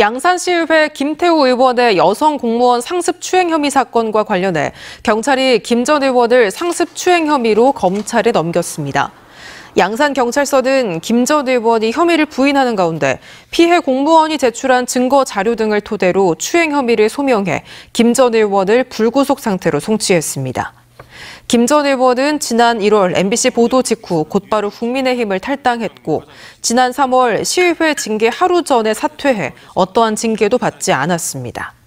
양산시의회 김태우 의원의 여성 공무원 상습 추행 혐의 사건과 관련해 경찰이 김 전 의원을 상습 추행 혐의로 검찰에 넘겼습니다. 양산경찰서는 김 전 의원이 혐의를 부인하는 가운데 피해 공무원이 제출한 증거 자료 등을 토대로 추행 혐의를 소명해 김 전 의원을 불구속 상태로 송치했습니다. 김전 의원은 지난 1월 MBC 보도 직후 곧바로 국민의힘을 탈당했고 지난 3월 시의회 징계 하루 전에 사퇴해 어떠한 징계도 받지 않았습니다.